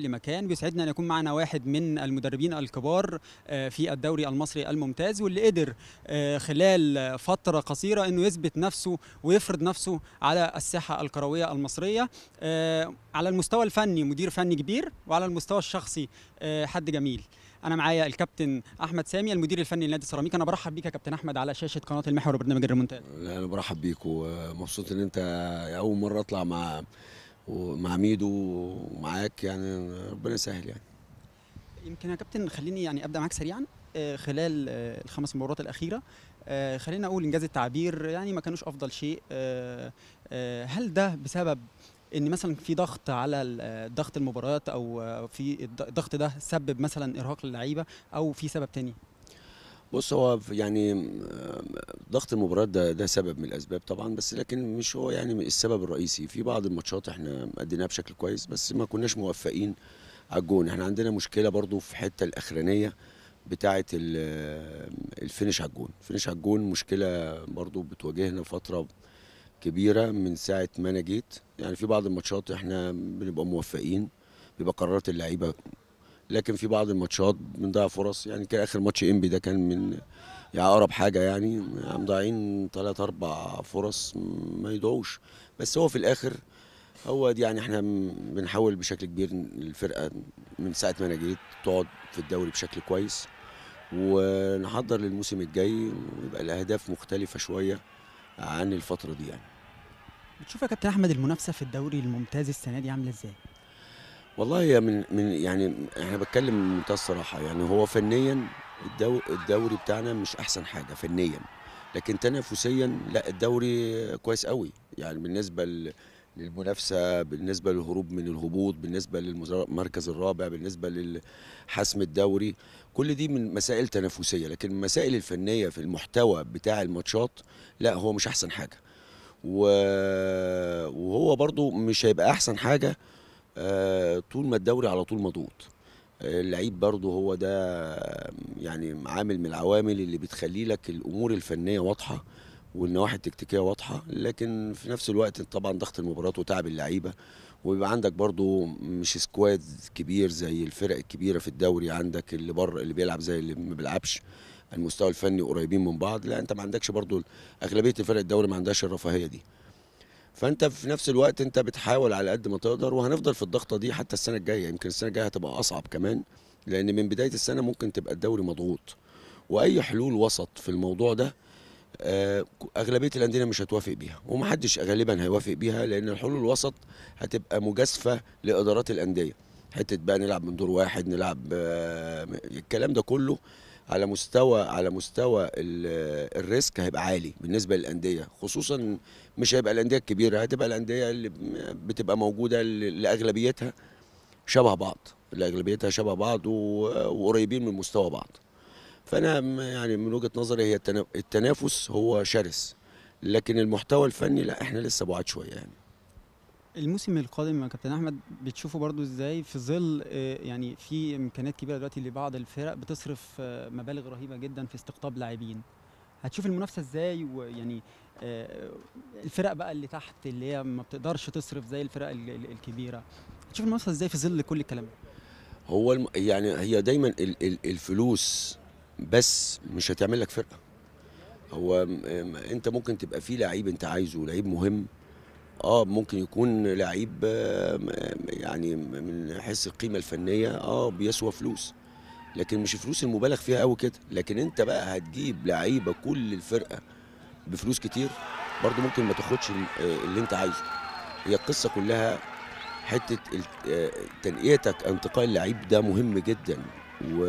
لمكان بيسعدنا ان يكون معنا واحد من المدربين الكبار آه، في الدوري المصري الممتاز واللي قدر آه، خلال فتره قصيره انه يثبت نفسه ويفرض نفسه على الساحه الكرويه المصريه آه، على المستوى الفني مدير فني كبير وعلى المستوى الشخصي حد جميل انا معايا الكابتن احمد سامي المدير الفني لنادي سيراميكا انا برحب بيك يا كابتن احمد على شاشه قناه المحور وبرنامج الريمونتاد انا برحب بيك ومبسوط ان انت اول مره اطلع مع ومع ميدو ومعاك يعني ربنا يسهل يعني يمكن يا كابتن خليني يعني ابدا معاك سريعا آه، خلال الخمس مباريات الاخيره آه، خلينا اقول انجاز التعبير يعني ما كانوش افضل شيء آه، هل ده بسبب ان مثلا في ضغط على ضغط المباريات او في الضغط ده سبب مثلا ارهاق للعيبه او في سبب تاني بص هو يعني ضغط المباريات ده ده سبب من الاسباب طبعا بس لكن مش هو يعني السبب الرئيسي في بعض الماتشات احنا اديناها بشكل كويس بس ما كناش موفقين على الجون احنا عندنا مشكله برضو في الحته الاخرانيه بتاعه الفينش على الجون الفينش على الجون مشكله برضو بتواجهنا فتره كبيره من ساعه ما انا جيت يعني في بعض الماتشات احنا بنبقى موفقين بيبقى قرارات اللعيبه لكن في بعض الماتشات بنضيع فرص يعني كان اخر ماتش انبي ده كان من يعني اقرب حاجه يعني مضيعين ثلاث اربع فرص ما يضيعوش بس هو في الاخر هو دي يعني احنا بنحاول بشكل كبير الفرقه من ساعه ما انا جيت تقعد في الدوري بشكل كويس ونحضر للموسم الجاي ويبقى الاهداف مختلفه شويه عن الفتره دي يعني بتشوف يا كابتن احمد المنافسه في الدوري الممتاز السنه دي عامله ازاي والله يا من من يعني انا بتكلم بمنتهى الصراحه يعني هو فنيا الدو الدوري بتاعنا مش احسن حاجه فنيا لكن تنافسيا لا الدوري كويس قوي يعني بالنسبه للمنافسه بالنسبه للهروب من الهبوط بالنسبه للمركز الرابع بالنسبه للحسم الدوري كل دي من مسائل تنافسيه لكن المسائل الفنيه في المحتوى بتاع الماتشات لا هو مش احسن حاجه وهو برضو مش هيبقى احسن حاجه آه، طول ما الدوري على طول مضغوط آه، اللعيب برضه هو ده يعني عامل من العوامل اللي بتخلي لك الامور الفنيه واضحه والنواحي التكتيكيه واضحه لكن في نفس الوقت طبعا ضغط المباريات وتعب اللعيبه وبيبقى عندك برضه مش سكواد كبير زي الفرق الكبيره في الدوري عندك اللي بره اللي بيلعب زي اللي ما بيلعبش المستوى الفني قريبين من بعض لا انت ما عندكش برضه اغلبيه الفرق الدوري ما عندهاش الرفاهيه دي فانت في نفس الوقت انت بتحاول على قد ما تقدر وهنفضل في الضغطه دي حتى السنه الجايه يمكن السنه الجايه هتبقى اصعب كمان لان من بدايه السنه ممكن تبقى الدوري مضغوط واي حلول وسط في الموضوع ده آه، اغلبيه الانديه مش هتوافق بيها ومحدش غالبا هيوافق بيها لان الحلول الوسط هتبقى مجازفه لادارات الانديه حته بقى نلعب من دور واحد نلعب آه، الكلام ده كله على مستوى على مستوى الريسك هيبقى عالي بالنسبه للانديه خصوصا مش هيبقى الانديه الكبيره هتبقى الانديه اللي بتبقى موجوده لاغلبيتها شبه بعض لاغلبيتها شبه بعض وقريبين من مستوى بعض فانا يعني من وجهه نظري هي التنافس هو شرس لكن المحتوى الفني لا احنا لسه بعاد شويه يعني الموسم القادم يا كابتن احمد بتشوفه برضو ازاي في ظل آه، يعني في امكانيات كبيره دلوقتي لبعض الفرق بتصرف آه، مبالغ رهيبه جدا في استقطاب لاعبين هتشوف المنافسه ازاي ويعني آه، الفرق بقى اللي تحت اللي هي ما بتقدرش تصرف زي الفرق الكبيره هتشوف المنافسه ازاي في ظل كل الكلام هو الم... يعني هي دايما ال... ال... الفلوس بس مش هتعمل لك فرقه هو انت ممكن تبقى في لعيب انت عايزه لعيب مهم اه ممكن يكون لعيب آه، يعني من حيث القيمه الفنيه اه بيسوى فلوس لكن مش فلوس المبالغ فيها قوي كده لكن انت بقى هتجيب لعيبه كل الفرقه بفلوس كتير برضو ممكن ما تاخدش آه، اللي انت عايزه هي القصه كلها حته آه، تنقيتك انتقاء اللعيب ده مهم جدا و...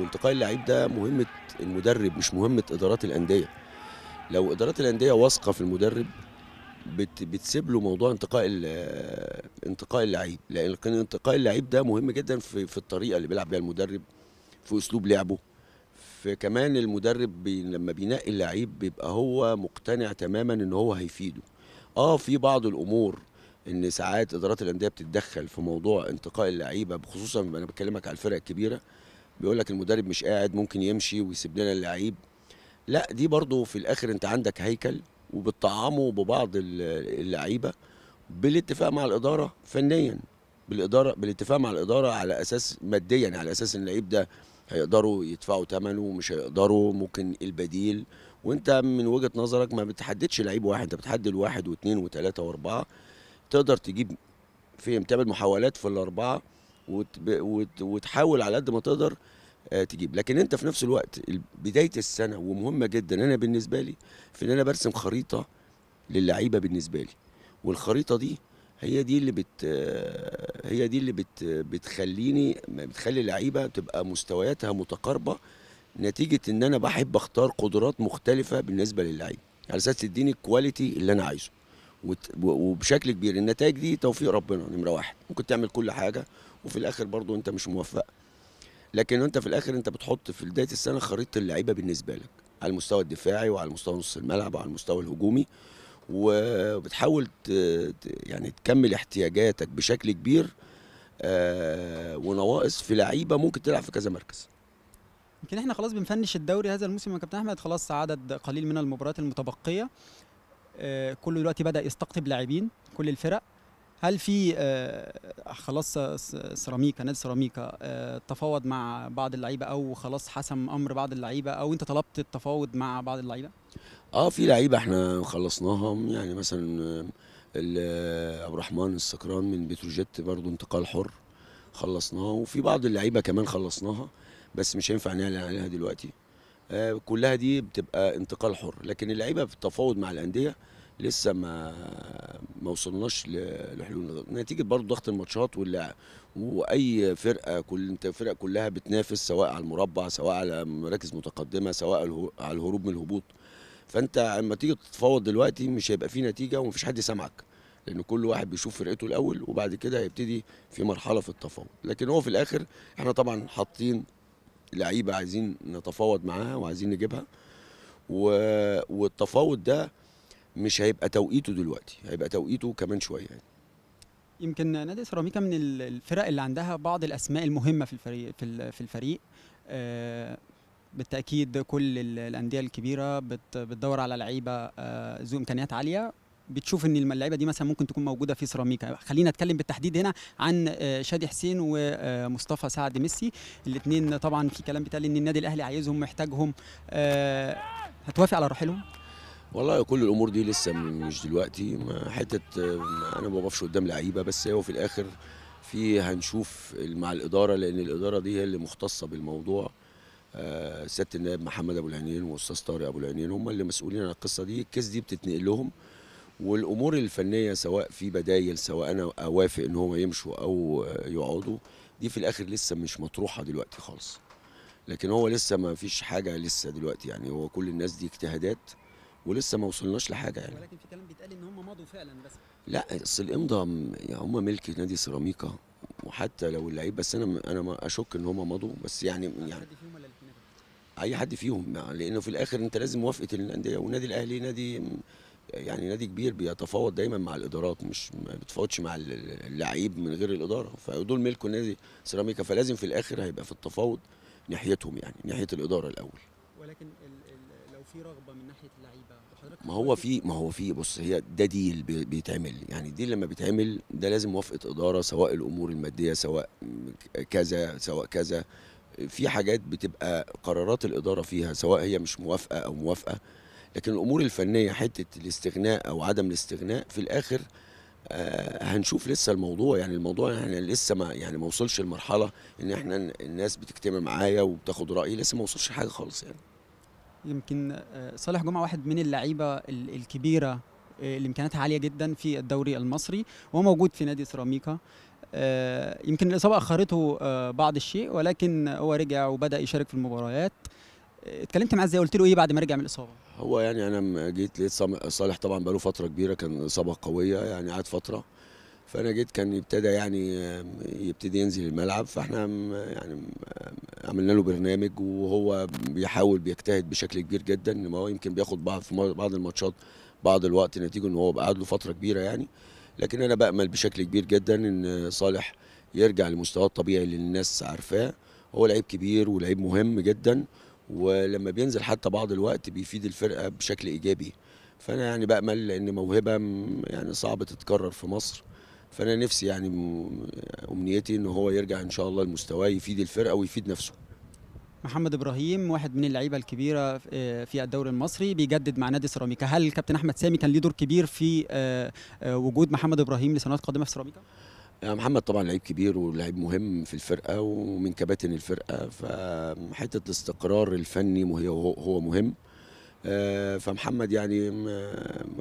وانتقاء اللعيب ده مهمه المدرب مش مهمه ادارات الانديه لو ادارات الانديه واثقه في المدرب بت بتسيب له موضوع انتقاء انتقاء اللعيب لان انتقاء اللعيب ده مهم جدا في, في الطريقه اللي بيلعب بيها المدرب في اسلوب لعبه في كمان المدرب بي لما بينقي اللعيب بيبقى هو مقتنع تماما ان هو هيفيده اه في بعض الامور ان ساعات ادارات الانديه بتتدخل في موضوع انتقاء اللعيبه بخصوصا انا بكلمك على الفرق الكبيره بيقول لك المدرب مش قاعد ممكن يمشي ويسيب لنا اللعيب لا دي برضو في الاخر انت عندك هيكل وبتطعموا ببعض اللعيبه بالاتفاق مع الاداره فنيا بالاداره بالاتفاق مع الاداره على اساس ماديا على اساس ان اللعيب ده هيقدروا يدفعوا ثمنه ومش هيقدروا ممكن البديل وانت من وجهه نظرك ما بتحددش لعيب واحد انت بتحدد واحد واثنين وثلاثه واربعه تقدر تجيب فيهم تعمل محاولات في الاربعه وتحاول على قد ما تقدر آه، تجيب لكن انت في نفس الوقت بدايه السنه ومهمه جدا انا بالنسبه لي في ان انا برسم خريطه للعيبه بالنسبه لي والخريطه دي هي دي اللي بت آه، هي دي اللي بت بتخليني بتخلي اللعيبه تبقى مستوياتها متقاربه نتيجه ان انا بحب اختار قدرات مختلفه بالنسبه للعيب على اساس تديني الكواليتي اللي انا عايزه وبشكل كبير النتائج دي توفيق ربنا نمره واحد ممكن تعمل كل حاجه وفي الاخر برضو انت مش موفق لكن انت في الاخر انت بتحط في بدايه السنه خريطه اللعيبه بالنسبه لك على المستوى الدفاعي وعلى مستوى نص الملعب وعلى المستوى الهجومي وبتحاول يعني تكمل احتياجاتك بشكل كبير آه، ونواقص في لعيبه ممكن تلعب في كذا مركز يمكن احنا خلاص بنفنش الدوري هذا الموسم يا كابتن احمد خلاص عدد قليل من المباريات المتبقيه آه، كله دلوقتي بدا يستقطب لاعبين كل الفرق هل في آه، خلاص سيراميكا نادي سيراميكا آه، تفاوض مع بعض اللعيبه او خلاص حسم امر بعض اللعيبه او انت طلبت التفاوض مع بعض اللعيبه؟ اه في لعيبه احنا خلصناها يعني مثلا آه، عبد الرحمن السكران من بتروجيت برضه انتقال حر خلصناه وفي بعض اللعيبه كمان خلصناها بس مش هينفع نعلن عليها دلوقتي آه كلها دي بتبقى انتقال حر لكن اللعيبه في التفاوض مع الانديه لسه ما ما وصلناش لحلول نتيجه برضه ضغط الماتشات واللعب واي فرقه كل انت الفرق كلها بتنافس سواء على المربع سواء على مراكز متقدمه سواء على الهروب من الهبوط فانت لما تيجي تتفاوض دلوقتي مش هيبقى في نتيجه ومفيش حد سامعك لان كل واحد بيشوف فرقته الاول وبعد كده هيبتدي في مرحله في التفاوض لكن هو في الاخر احنا طبعا حاطين لعيبه عايزين نتفاوض معاها وعايزين نجيبها والتفاوض ده مش هيبقى توقيته دلوقتي هيبقى توقيته كمان شويه يعني يمكن نادي سيراميكا من الفرق اللي عندها بعض الاسماء المهمه في الفريق في الفريق آه، بالتاكيد كل الانديه الكبيره بتدور على لعيبه آه، ذو امكانيات عاليه بتشوف ان اللعيبه دي مثلا ممكن تكون موجوده في سيراميكا خلينا نتكلم بالتحديد هنا عن آه، شادي حسين ومصطفى سعد ميسي الاثنين طبعا في كلام بيتقال ان النادي الاهلي عايزهم محتاجهم هتوافق على رحيلهم والله كل الامور دي لسه مش دلوقتي حته انا ما بقفش قدام لعيبه بس هو في الاخر في هنشوف مع الاداره لان الاداره دي هي اللي مختصه بالموضوع آه، سياده النائب محمد ابو العينين واستاذ طارق ابو العينين هم اللي مسؤولين عن القصه دي الكيس دي بتتنقل لهم والامور الفنيه سواء في بدايل سواء انا اوافق ان هم يمشوا او يقعدوا دي في الاخر لسه مش مطروحه دلوقتي خالص لكن هو لسه ما فيش حاجه لسه دلوقتي يعني هو كل الناس دي اجتهادات ولسه ما وصلناش لحاجه يعني ولكن في كلام بيتقال ان هم مضوا فعلا بس لا اصل الامضاء يعني هم ملك نادي سيراميكا وحتى لو اللعيب بس انا انا ما اشك ان هم مضوا بس يعني يعني اي حد فيهم يعني لانه في الاخر انت لازم موافقه الانديه والنادي الاهلي نادي يعني نادي كبير بيتفاوض دايما مع الادارات مش ما بيتفاوضش مع اللعيب من غير الاداره فدول ملكوا نادي سيراميكا فلازم في الاخر هيبقى في التفاوض ناحيتهم يعني ناحيه الاداره الاول ولكن لو في رغبه من ناحيه اللعيبه ما هو في ما هو في بص هي ده ديل بيتعمل يعني الديل لما بيتعمل ده لازم موافقه اداره سواء الامور الماديه سواء كذا سواء كذا في حاجات بتبقى قرارات الاداره فيها سواء هي مش موافقه او موافقه لكن الامور الفنيه حته الاستغناء او عدم الاستغناء في الاخر آه هنشوف لسه الموضوع يعني الموضوع احنا لسه ما يعني ما وصلش لمرحله ان احنا الناس بتجتمع معايا وبتاخد رايي لسه ما وصلش لحاجه خالص يعني يمكن آه، صالح جمعه واحد من اللعيبه الكبيره آه، اللي امكانياتها عاليه جدا في الدوري المصري وهو موجود في نادي سيراميكا آه، يمكن الاصابه اخرته بعض الشيء ولكن هو رجع وبدا يشارك في المباريات اتكلمت معاه ازاي قلت له ايه بعد ما رجع من الاصابه هو يعني انا جيت لقيت صالح طبعا بقاله فتره كبيره كان اصابه قويه يعني قعد فتره فانا جيت كان ابتدى يعني يبتدي ينزل الملعب فاحنا يعني عملنا له برنامج وهو بيحاول بيجتهد بشكل كبير جدا ان هو يمكن بياخد بعض في بعض الماتشات بعض الوقت نتيجه ان هو قعد له فتره كبيره يعني لكن انا بامل بشكل كبير جدا ان صالح يرجع لمستواه الطبيعي اللي الناس عارفاه هو لعيب كبير ولعيب مهم جدا ولما بينزل حتى بعض الوقت بيفيد الفرقه بشكل ايجابي فانا يعني بامل لان موهبه يعني صعب تتكرر في مصر فانا نفسي يعني امنيتي ان هو يرجع ان شاء الله لمستواه يفيد الفرقه ويفيد نفسه محمد ابراهيم واحد من اللعيبه الكبيره آه، في الدوري المصري بيجدد مع نادي سيراميكا هل كابتن احمد سامي كان ليه دور كبير في آه، آه، وجود محمد ابراهيم لسنوات قادمه في سيراميكا يعني محمد طبعا لعيب كبير ولاعيب مهم في الفرقه ومن كباتن الفرقه فحته الاستقرار الفني هو مهم آه، فمحمد يعني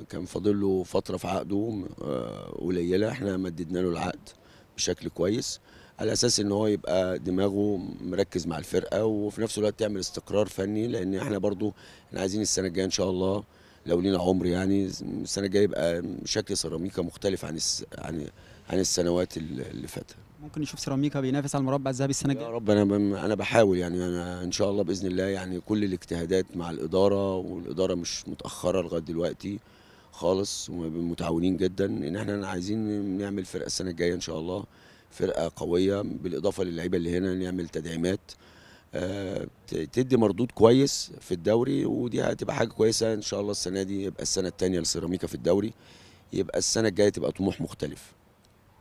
كان فاضل له فتره في عقده آه، قليله احنا مددنا له العقد بشكل كويس على اساس ان هو يبقى دماغه مركز مع الفرقه وفي نفس الوقت تعمل استقرار فني لان احنا برضو احنا عايزين السنه الجايه ان شاء الله لو لينا عمر يعني السنه الجايه يبقى شكل سيراميكا مختلف عن الس... عن عن السنوات اللي فاتت ممكن نشوف سيراميكا بينافس على المربع الذهبي السنه الجايه يا رب انا ب... انا بحاول يعني انا ان شاء الله باذن الله يعني كل الاجتهادات مع الاداره والاداره مش متاخره لغايه دلوقتي خالص ومتعاونين جدا ان احنا عايزين نعمل فرقه السنه الجايه ان شاء الله فرقه قويه بالاضافه للعيبه اللي هنا نعمل تدعيمات تدي مردود كويس في الدوري ودي هتبقى حاجه كويسه ان شاء الله السنه دي يبقى السنه الثانيه لسيراميكا في الدوري يبقى السنه الجايه تبقى طموح مختلف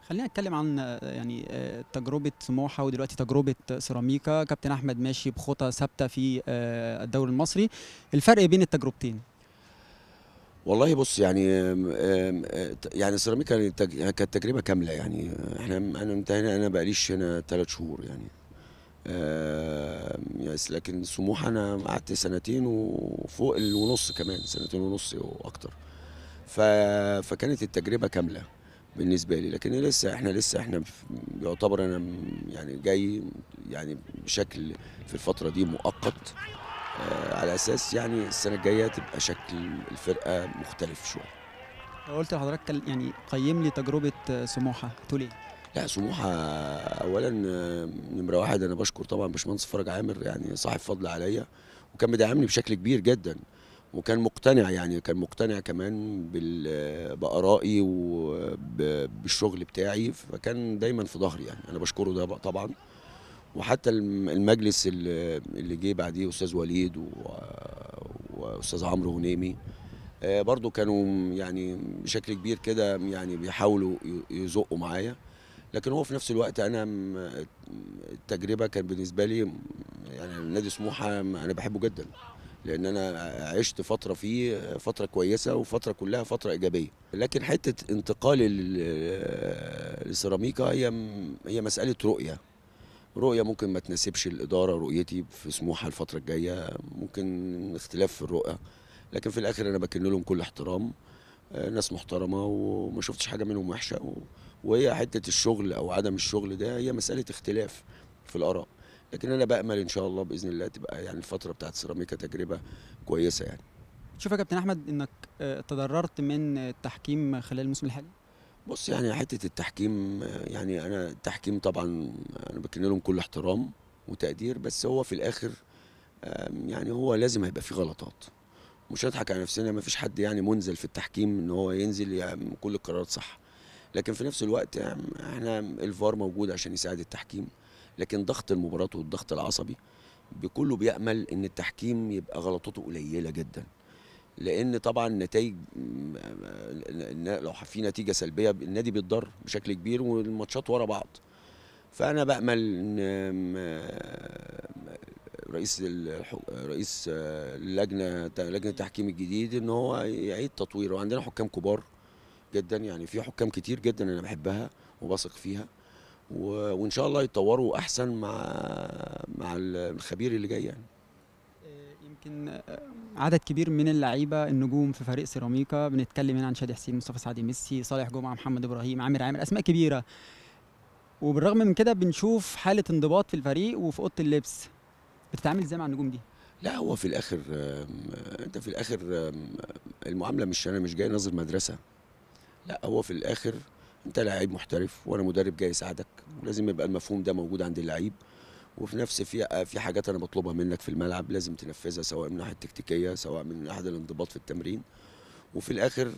خلينا نتكلم عن يعني آه، تجربه سموحه ودلوقتي تجربه سيراميكا كابتن احمد ماشي بخطى ثابته في آه، الدوري المصري الفرق بين التجربتين والله بص يعني يعني سيراميكا كانت تجربه كامله يعني احنا انا انتهينا انا بقاليش هنا ثلاث شهور يعني لكن سموحه انا قعدت سنتين وفوق ونص كمان سنتين ونص واكتر فكانت التجربه كامله بالنسبه لي لكن لسه احنا لسه احنا يعتبر انا يعني جاي يعني بشكل في الفتره دي مؤقت آه، على اساس يعني السنه الجايه تبقى شكل الفرقه مختلف شويه لو قلت لحضرتك يعني قيم لي تجربه سموحه تقول ايه لا سموحه اولا نمره واحد انا بشكر طبعا باشمهندس فرج عامر يعني صاحب فضل عليا وكان مدعمني بشكل كبير جدا وكان مقتنع يعني كان مقتنع كمان بارائي وبالشغل بتاعي فكان دايما في ظهري يعني انا بشكره ده طبعا وحتى المجلس اللي جه بعديه استاذ وليد واستاذ عمرو هنيمي آه، برضو كانوا يعني بشكل كبير كده يعني بيحاولوا يزقوا معايا لكن هو في نفس الوقت انا التجربه كان بالنسبه لي يعني نادي سموحه انا بحبه جدا لان انا عشت فتره فيه فتره كويسه وفتره كلها فتره ايجابيه لكن حته انتقالي السيراميكا هي هي مساله رؤيه رؤية ممكن ما تناسبش الإدارة رؤيتي في سموحة الفترة الجاية ممكن اختلاف في الرؤية لكن في الآخر أنا بكن لهم كل احترام ناس محترمة وما شفتش حاجة منهم وحشة وهي حته الشغل او عدم الشغل ده هي مساله اختلاف في الاراء لكن انا بامل ان شاء الله باذن الله تبقى يعني الفتره بتاعت سيراميكا تجربه كويسه يعني شوف يا كابتن احمد انك آه، تضررت من التحكيم خلال الموسم الحالي بص يعني حته التحكيم يعني انا التحكيم طبعا انا بكن لهم كل احترام وتقدير بس هو في الاخر يعني هو لازم هيبقى فيه غلطات مش هضحك على نفسنا ما فيش حد يعني منزل في التحكيم ان هو ينزل يعني كل القرارات صح لكن في نفس الوقت يعني احنا الفار موجود عشان يساعد التحكيم لكن ضغط المباراه والضغط العصبي بكله بيامل ان التحكيم يبقى غلطاته قليله جدا لان طبعا نتائج لو في نتيجه سلبيه النادي بيتضر بشكل كبير والماتشات ورا بعض فانا بامل ان رئيس رئيس اللجنه لجنه التحكيم الجديد ان هو يعيد تطويره عندنا حكام كبار جدا يعني في حكام كتير جدا انا بحبها وبثق فيها و... وان شاء الله يتطوروا احسن مع مع الخبير اللي جاي يعني آه، يمكن آه، عدد كبير من اللعيبه النجوم في فريق سيراميكا بنتكلم هنا عن شادي حسين مصطفى سعدي ميسي صالح جمعه محمد ابراهيم عامر عامر اسماء كبيره وبالرغم من كده بنشوف حاله انضباط في الفريق وفي اوضه اللبس بتتعامل ازاي مع النجوم دي لا هو في الاخر آه، انت في الاخر المعامله مش انا مش جاي ناظر مدرسه لا هو في الاخر انت لعيب محترف وانا مدرب جاي اساعدك ولازم يبقى المفهوم ده موجود عند اللعيب وفي نفس في في حاجات انا بطلبها منك في الملعب لازم تنفذها سواء من الناحيه التكتيكيه سواء من ناحيه الانضباط في التمرين وفي الاخر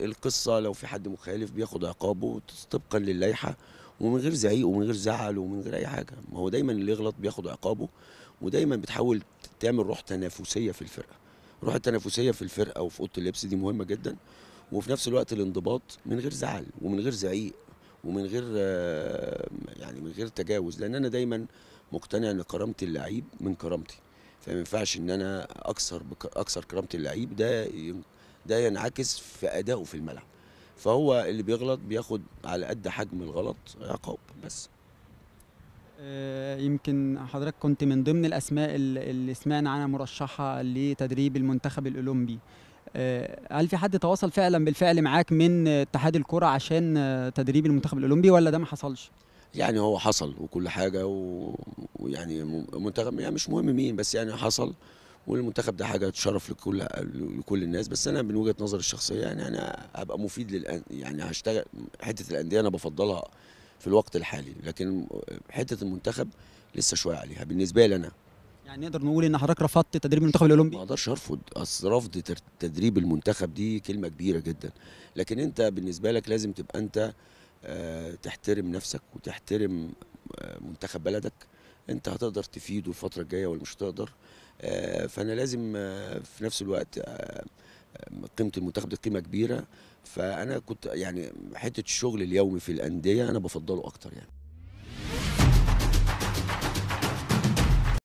القصه لو في حد مخالف بياخد عقابه طبقا للائحه ومن غير زعيق ومن غير زعل ومن غير اي حاجه ما هو دايما اللي يغلط بياخد عقابه ودايما بتحاول تعمل روح تنافسيه في الفرقه روح التنافسيه في الفرقه وفي اوضه اللبس دي مهمه جدا وفي نفس الوقت الانضباط من غير زعل ومن غير زعيق ومن غير آه، يعني من غير تجاوز لان انا دايما مقتنع ان كرامه اللعيب من كرامتي فما ينفعش ان انا اكثر اكثر كرامه اللعيب ده ده ينعكس في ادائه في الملعب فهو اللي بيغلط بياخد على قد حجم الغلط عقاب بس آه، يمكن حضرتك كنت من ضمن الاسماء اللي سمعنا عنها مرشحه لتدريب المنتخب الاولمبي آه، هل في حد تواصل فعلا بالفعل معاك من اتحاد الكره عشان آه، تدريب المنتخب الاولمبي ولا ده ما حصلش؟ يعني هو حصل وكل حاجه ويعني منتخب يعني مش مهم مين بس يعني حصل والمنتخب ده حاجه تشرف لكل لكل الناس بس انا من وجهه نظري الشخصيه يعني انا هبقى مفيد للأن... يعني هشتغل حته الانديه انا بفضلها في الوقت الحالي لكن حته المنتخب لسه شويه عليها بالنسبه لي انا يعني نقدر نقول ان حضرتك رفضت تدريب المنتخب الاولمبي ما اقدرش ارفض اصل رفض تدريب المنتخب دي كلمه كبيره جدا لكن انت بالنسبه لك لازم تبقى انت آه، تحترم نفسك وتحترم آه، منتخب بلدك انت هتقدر تفيده الفتره الجايه ولا مش هتقدر آه، فانا لازم في نفس الوقت قيمه المنتخب دي قيمه كبيره فانا كنت يعني حته الشغل اليومي في الانديه انا بفضله اكتر يعني